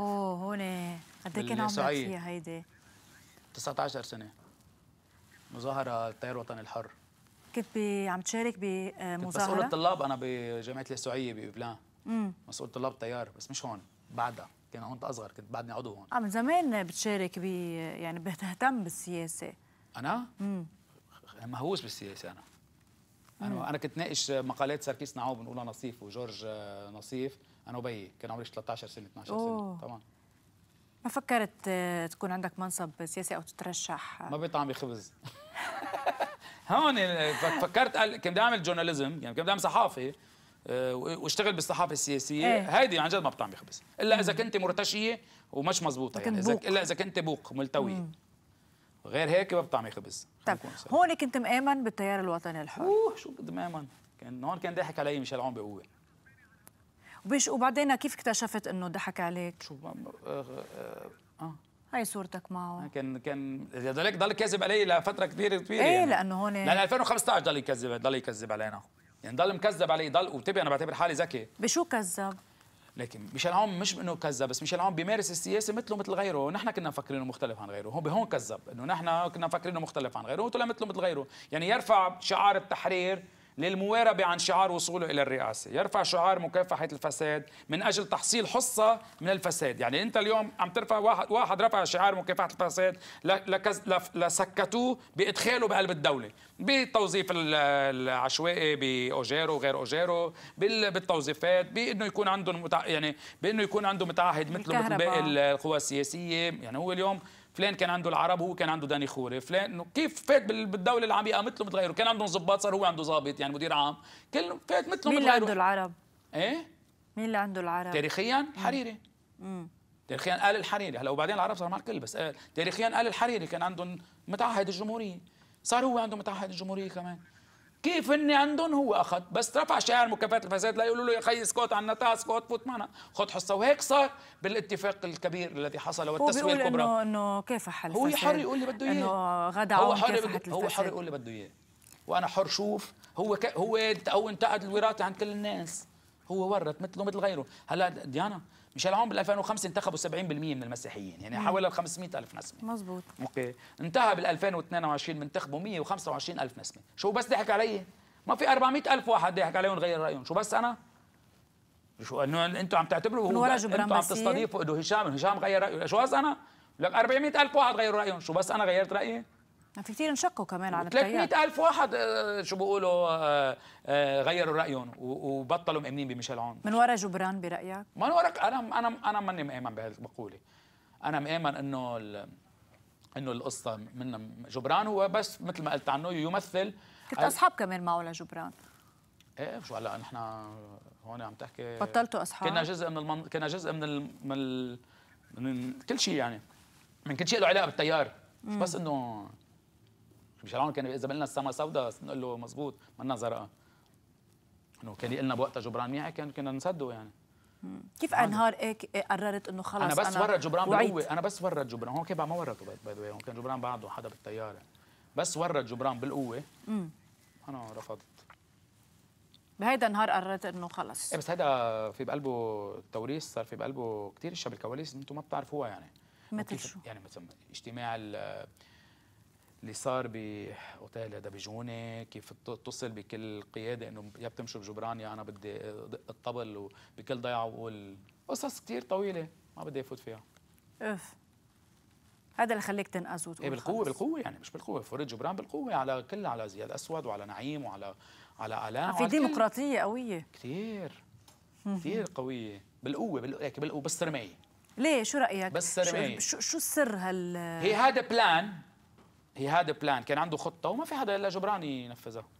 اوه هون قد ايه كان عمرك فيها هيدي؟ 19 سنة مظاهرة التيار الوطني الحر كنت عم تشارك بمظاهرة؟ مسؤول الطلاب أنا بجامعة اليسوعية ببلان مسؤول طلاب تيار بس مش هون بعدها كان هون أصغر كنت بعدني عضو هون آه، من زمان بتشارك ب يعني بتهتم بالسياسة أنا؟ امم مهووس بالسياسة أنا انا انا كنت ناقش مقالات سركيس نعوب بنقولها نصيف وجورج نصيف انا وبيي كان عمري 13 سنه 12 أوه. سنه طبعا ما فكرت تكون عندك منصب سياسي او تترشح ما بيطعم خبز هون فكرت كنت بدي اعمل جورناليزم يعني كنت بدي اعمل صحافه آه، واشتغل بالصحافه السياسيه إيه. هيدي عن جد ما بطعم خبز الا اذا كنت مرتشيه ومش مزبوطه يعني اذا الا اذا كنت بوق ملتويه غير هيك ما بطعمي خبز طيب هون كنت مآمن بالتيار الوطني الحر اوه شو بدي مآمن كان هون كان ضحك علي ميشيل عون بقوه وبش وبعدين كيف اكتشفت انه ضحك عليك؟ شو ما... آه،, آه... آه. هاي صورتك معه آه، كان كان ضلك ضل كذب علي لفتره كبيره كبيره ايه يعني. لانه هون لان 2015 ضل يكذب ضل يكذب علينا يعني ضل مكذب علي ضل وبتبقى انا بعتبر حالي ذكي بشو كذب؟ لكن ميشيل عون مش انه كذب بس ميشيل عون بيمارس السياسه مثله مثل غيره نحن كنا مفكرينه مختلف عن غيره هون بهون كذب انه نحن كنا مفكرينه مختلف عن غيره وطلع مثله مثل غيره يعني يرفع شعار التحرير للمواربة عن شعار وصوله إلى الرئاسة يرفع شعار مكافحة الفساد من أجل تحصيل حصة من الفساد يعني أنت اليوم عم ترفع واحد, واحد رفع شعار مكافحة الفساد لسكتوه بإدخاله بقلب الدولة بالتوظيف العشوائي باوجيرو وغير اوجيرو بالتوظيفات بانه يكون عندهم يعني بانه يكون عنده متعهد مثله مثل باقي القوى السياسيه يعني هو اليوم فلان كان عنده العرب هو كان عنده داني خوري فلان كيف فات بالدوله العميقه مثله يقامت متغيره كان عندهم ضباط صار هو عنده ضابط يعني مدير عام كل فات مثلهم مين اللي عنده العرب ايه مين اللي عنده العرب تاريخيا حريري امم تاريخيا قال الحريري هلا وبعدين العرب صار مع الكل بس قال آه، تاريخيا قال الحريري كان عندهم متعهد الجمهوريه صار هو عنده متعهد الجمهوريه كمان كيف هن عندهم هو اخذ بس رفع شعار مكافاه الفساد لا يقولوا له يا خي اسكت عنا اسكت فوت معنا خد حصه وهيك صار بالاتفاق الكبير الذي حصل والتسويه الكبرى هو انه انه كافح الفساد هو حر يقول اللي بده اياه انه غدا هو حر هو حر يقول اللي بده اياه وانا حر شوف هو هو او انتقد الوراثه عند كل الناس هو ورط مثله مثل غيره هلا ديانا ميشيل عون بال 2005 انتخبوا 70% من المسيحيين يعني حوالي 500 ألف نسمة مزبوط اوكي انتهى بال 2022 منتخبوا 125 ألف نسمة شو بس ضحك علي ما في 400 ألف واحد ضحك عليهم غير رأيهم شو بس أنا شو انه انتم عم تعتبروا هو انتم عم تستضيفوا انه هشام هشام غير رايه شو بس انا لك 400 الف واحد غيروا رايهم شو بس انا غيرت رايي في كثير انشقوا كمان على التيار 300000 واحد آه، شو بيقولوا آه، آه، غيروا رايهم وبطلوا مؤمنين بميشيل عون من ورا جبران برايك؟ من ورا انا انا انا ماني مآمن بهالمقوله انا مآمن انه انه القصه من جبران هو بس مثل ما قلت عنه يمثل كنت اصحاب كمان معه لجبران ايه شو هلا نحن هون عم تحكي بطلتوا اصحاب كنا جزء من المن... كنا جزء من ال... من, ال... من كل شيء يعني من كل شيء له علاقه بالتيار مش بس انه مش هون كان بلنا السما سوداء نقول له مزبوط منا زرقاء انه كان يقلنا بوقتها جبران ميعي كان كنا نصدقه يعني كيف انهار هيك قررت انه خلص انا بس ورد جبران بالقوه انا بس ورد جبران هون كيف ما ورطوا باي ذا هون كان جبران بعده حدا بالطياره بس ورد جبران بالقوه انا رفضت بهيدا النهار قررت انه خلص ايه بس هيدا في بقلبه التوريث صار في بقلبه كثير اشياء بالكواليس انتم ما بتعرفوها يعني مثل شو؟ يعني مثلا اجتماع اللي صار باوتيل هذا بجونه كيف اتصل بكل قياده انه يا بتمشوا بجبران يا انا بدي ادق الطبل وبكل ضيعه وقول قصص كثير طويله ما بدي افوت فيها اف هذا اللي خليك تنقز وتقول ايه بالقوه خلص. بالقوه يعني مش بالقوه فرد جبران بالقوه على كل على زياد اسود وعلى نعيم وعلى على الاء في ديمقراطيه قويه كثير كثير قويه بالقوه إيه، بالقوه بالقوه بالسرميه ليه شو رايك؟ بس شو, شو السر هال هي هذا بلان هي هذا بلان كان عنده خطه وما في حدا الا جبران ينفذها